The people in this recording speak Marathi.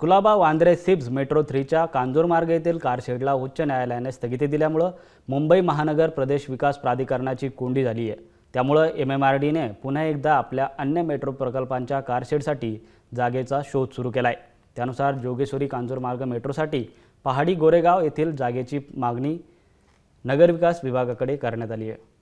कुलाबा वांद्रे सिब्स मेट्रो थ्रीच्या कांजूरमार्ग येथील कारशेडला उच्च न्यायालयाने स्थगिती दिल्यामुळं मुंबई महानगर प्रदेश विकास प्राधिकरणाची कोंडी झाली आहे त्यामुळं एम एम आर डीने पुन्हा एकदा आपल्या अन्य मेट्रो प्रकल्पांच्या कारशेडसाठी जागेचा शोध सुरू केला आहे त्यानुसार जोगेश्वरी कांजूरमार्ग मेट्रोसाठी पहाडी गोरेगाव येथील जागेची मागणी नगरविकास विभागाकडे करण्यात आली आहे